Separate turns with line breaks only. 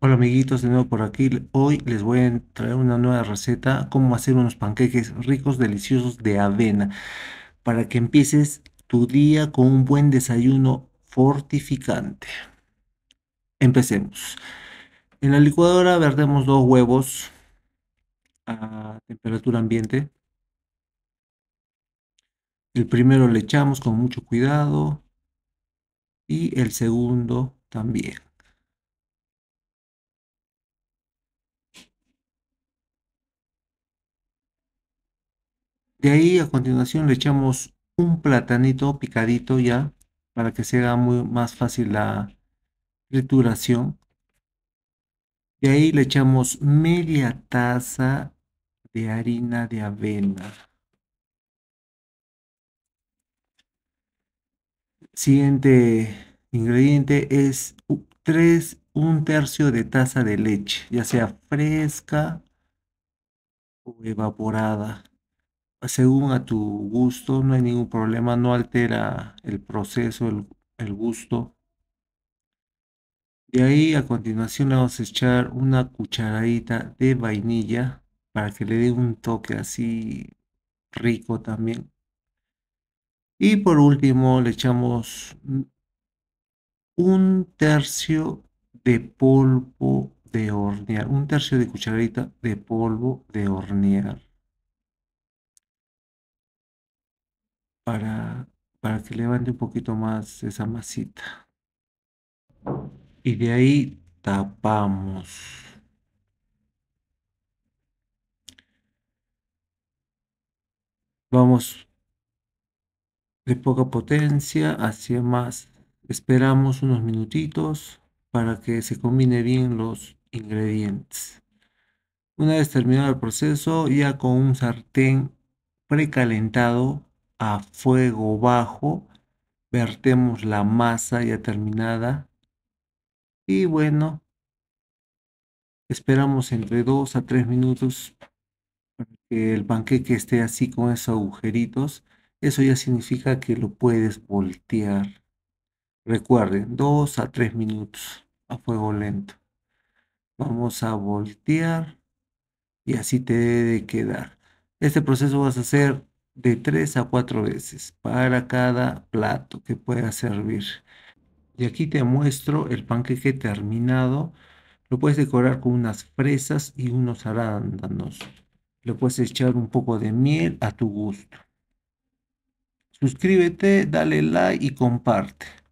Hola amiguitos, de nuevo por aquí. Hoy les voy a traer una nueva receta, cómo hacer unos panqueques ricos, deliciosos de avena, para que empieces tu día con un buen desayuno fortificante. Empecemos. En la licuadora verdemos dos huevos a temperatura ambiente. El primero le echamos con mucho cuidado y el segundo también. De ahí a continuación le echamos un platanito picadito ya para que sea más fácil la trituración. De ahí le echamos media taza de harina de avena. Siguiente ingrediente es un tercio de taza de leche, ya sea fresca o evaporada según a tu gusto, no hay ningún problema, no altera el proceso, el, gusto. De ahí a continuación le vamos a echar una cucharadita de vainilla para que le dé un toque así rico también. Y por último le echamos un tercio de polvo de hornear, un tercio de cucharadita de polvo de hornear. para, para que levante un poquito más esa masita. Y de ahí tapamos. Vamos de poca potencia hacia más. Esperamos unos minutitos para que se combine bien los ingredientes. Una vez terminado el proceso, ya con un sartén precalentado, a fuego bajo, vertemos la masa ya terminada y bueno, esperamos entre 2 a 3 minutos para que el panqueque esté así con esos agujeritos. Eso ya significa que lo puedes voltear. Recuerden, 2 a 3 minutos a fuego lento. Vamos a voltear y así te debe quedar. Este proceso vas a hacer de tres a cuatro veces para cada plato que pueda servir. Y aquí te muestro el panqueque terminado. Lo puedes decorar con unas fresas y unos arándanos. Le puedes echar un poco de miel a tu gusto. Suscríbete, dale like y comparte.